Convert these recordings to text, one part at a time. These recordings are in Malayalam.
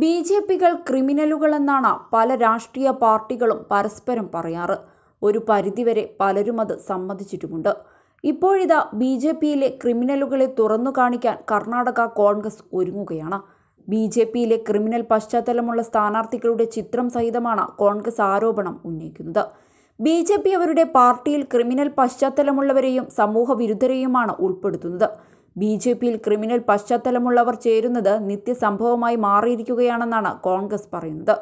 ബി ജെ പികൾ ക്രിമിനലുകളെന്നാണ് പല രാഷ്ട്രീയ പാർട്ടികളും പരസ്പരം പറയാറ് ഒരു പരിധിവരെ പലരും അത് സമ്മതിച്ചിട്ടുമുണ്ട് ഇപ്പോഴിതാ ബി ജെ പിയിലെ ക്രിമിനലുകളെ തുറന്നു കാണിക്കാൻ കർണാടക കോൺഗ്രസ് ഒരുങ്ങുകയാണ് ബി ജെ പിയിലെ ക്രിമിനൽ പശ്ചാത്തലമുള്ള സ്ഥാനാർത്ഥികളുടെ ചിത്രം സഹിതമാണ് കോൺഗ്രസ് ആരോപണം ഉന്നയിക്കുന്നത് ബി ജെ പി അവരുടെ പാർട്ടിയിൽ ക്രിമിനൽ പശ്ചാത്തലമുള്ളവരെയും സമൂഹ വിരുദ്ധരെയുമാണ് ഉൾപ്പെടുത്തുന്നത് ബി ജെ പിയിൽ ക്രിമിനൽ പശ്ചാത്തലമുള്ളവർ ചേരുന്നത് നിത്യസംഭവമായി മാറിയിരിക്കുകയാണെന്നാണ് കോൺഗ്രസ് പറയുന്നത്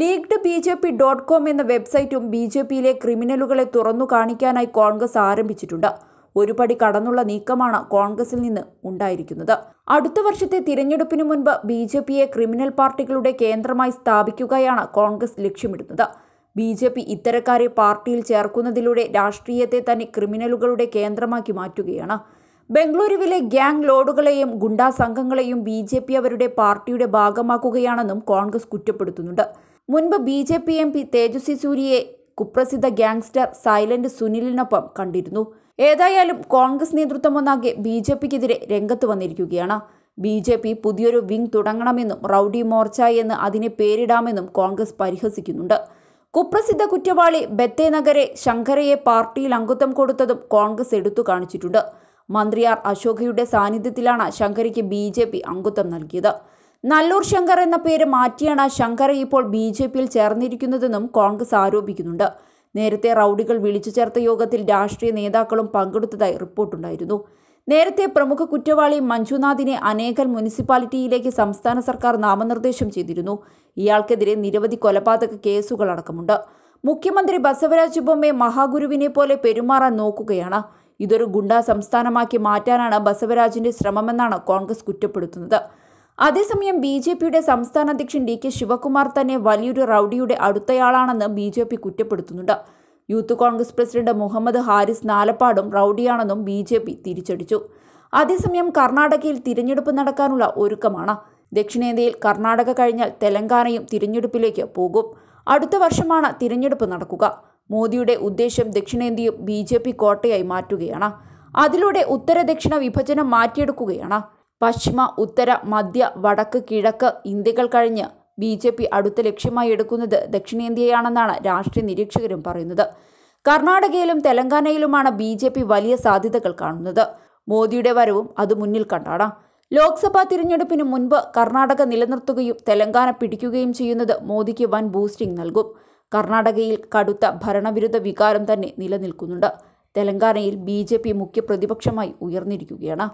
leaked B J P dot com എന്ന വെബ്സൈറ്റും ബി ജെ പിയിലെ ക്രിമിനലുകളെ തുറന്നു കാണിക്കാനായി കോൺഗ്രസ് ആരംഭിച്ചിട്ടുണ്ട് ഒരു പടി കടന്നുള്ള നീക്കമാണ് കോൺഗ്രസിൽ നിന്ന് ഉണ്ടായിരിക്കുന്നത് അടുത്ത വർഷത്തെ തിരഞ്ഞെടുപ്പിനു മുൻപ് ബി ജെ പിയെ ക്രിമിനൽ പാർട്ടികളുടെ കേന്ദ്രമായി സ്ഥാപിക്കുകയാണ് കോൺഗ്രസ് ലക്ഷ്യമിടുന്നത് ബി ജെ പി ഇത്തരക്കാരെ പാർട്ടിയിൽ ചേർക്കുന്നതിലൂടെ രാഷ്ട്രീയത്തെ തന്നെ ക്രിമിനലുകളുടെ കേന്ദ്രമാക്കി മാറ്റുകയാണ് ബംഗളൂരുവിലെ ഗ്യാങ് ലോഡുകളെയും ഗുണ്ടാ സംഘങ്ങളെയും ബി ജെ പി അവരുടെ പാർട്ടിയുടെ ഭാഗമാക്കുകയാണെന്നും കോൺഗ്രസ് കുറ്റപ്പെടുത്തുന്നുണ്ട് മുൻപ് B J P M P Tejasvi സൂര്യയെ കുപ്രസിദ്ധ ഗ്യാങ്സ്റ്റർ സൈലന്റ് സുനിലിനൊപ്പം കണ്ടിരുന്നു ഏതായാലും കോൺഗ്രസ് നേതൃത്വം ഒന്നാകെ ബി ജെ പിക്കെതിരെ രംഗത്ത് വന്നിരിക്കുകയാണ് ബി ജെ പി പുതിയൊരു വിങ് തുടങ്ങണമെന്നും റൌഡി മോർച്ച എന്ന് അതിനെ പേരിടാമെന്നും കോൺഗ്രസ് പരിഹസിക്കുന്നുണ്ട് കുപ്രസിദ്ധ കുറ്റവാളി ബത്തേനഗരെ ശങ്കരയെ പാർട്ടിയിൽ അംഗത്വം കൊടുത്തതും കോൺഗ്രസ് എടുത്തു കാണിച്ചിട്ടുണ്ട് മന്ത്രി ആർ അശോകയുടെ സാന്നിധ്യത്തിലാണ് ശങ്കരയ്ക്ക് ബി ജെ പി അംഗത്വം നൽകിയത് നല്ലൂർ ശങ്കർ എന്ന പേര് മാറ്റിയാണ് ശങ്കര ഇപ്പോൾ ബി ജെ പിയിൽ ചേർന്നിരിക്കുന്നതെന്നും കോൺഗ്രസ് ആരോപിക്കുന്നുണ്ട് നേരത്തെ റൌഡികൾ വിളിച്ചു ചേർത്ത യോഗത്തിൽ രാഷ്ട്രീയ നേതാക്കളും പങ്കെടുത്തതായി റിപ്പോർട്ടുണ്ടായിരുന്നു നേരത്തെ പ്രമുഖ കുറ്റവാളി മഞ്ജുനാഥിനെ അനേകൽ മുനിസിപ്പാലിറ്റിയിലേക്ക് സംസ്ഥാന സർക്കാർ നാമനിർദ്ദേശം ചെയ്തിരുന്നു ഇയാൾക്കെതിരെ നിരവധി കൊലപാതക കേസുകൾ അടക്കമുണ്ട് മുഖ്യമന്ത്രി ബസവരാജ് ബൊമ്മെ മഹാഗുരുവിനെ പോലെ പെരുമാറാൻ നോക്കുകയാണ് ഇതൊരു ഗുണ്ടാ സംസ്ഥാനമാക്കി മാറ്റാനാണ് ബസവരാജിന്റെ ശ്രമമെന്നാണ് കോൺഗ്രസ് കുറ്റപ്പെടുത്തുന്നത് അതേസമയം ബി ജെ പിയുടെ സംസ്ഥാന അധ്യക്ഷൻ ഡി കെ ശിവകുമാർ തന്നെ വലിയൊരു റൌഡിയുടെ അടുത്തയാളാണെന്ന് ബി ജെ പി കുറ്റപ്പെടുത്തുന്നുണ്ട് youth Congress president Muhammad Haris നാലപ്പാടും റൌഡിയാണെന്നും ബി ജെ പി തിരിച്ചടിച്ചു അതേസമയം കർണാടകയിൽ തിരഞ്ഞെടുപ്പ് നടക്കാനുള്ള ഒരുക്കമാണ് ദക്ഷിണേന്ത്യയിൽ കർണാടക കഴിഞ്ഞാൽ തെലങ്കാനയും തിരഞ്ഞെടുപ്പിലേക്ക് പോകും അടുത്ത വർഷമാണ് തിരഞ്ഞെടുപ്പ് നടക്കുക മോദിയുടെ ഉദ്ദേശം ദക്ഷിണേന്ത്യയും ബി ജെ പി കോട്ടയായി മാറ്റുകയാണ് അതിലൂടെ ഉത്തര ദക്ഷിണ വിഭജനം മാറ്റിയെടുക്കുകയാണ് പശ്ചിമ ഉത്തര മധ്യ വടക്ക് കിഴക്ക് ഇന്ത്യകൾ കഴിഞ്ഞ് ബി ജെ പി അടുത്ത ലക്ഷ്യമായി എടുക്കുന്നത് ദക്ഷിണേന്ത്യയാണെന്നാണ് രാഷ്ട്രീയ നിരീക്ഷകരും പറയുന്നത് കർണാടകയിലും തെലങ്കാനയിലുമാണ് ബി ജെ പി വലിയ സാധ്യതകൾ കാണുന്നത് മോദിയുടെ വരവും അത് മുന്നിൽ കണ്ടാണ് ലോക്സഭാ തിരഞ്ഞെടുപ്പിന് മുൻപ് കർണാടക നിലനിർത്തുകയും തെലങ്കാന പിടിക്കുകയും ചെയ്യുന്നത് മോദിക്ക് വൻ ബൂസ്റ്റിംഗ് നൽകും കർണാടകയിൽ കടുത്ത ഭരണവിരുദ്ധ വികാരം തന്നെ നിലനിൽക്കുന്നുണ്ട് തെലങ്കാനയിൽ ബി ജെ പി മുഖ്യ പ്രതിപക്ഷമായി ഉയർന്നിരിക്കുകയാണ്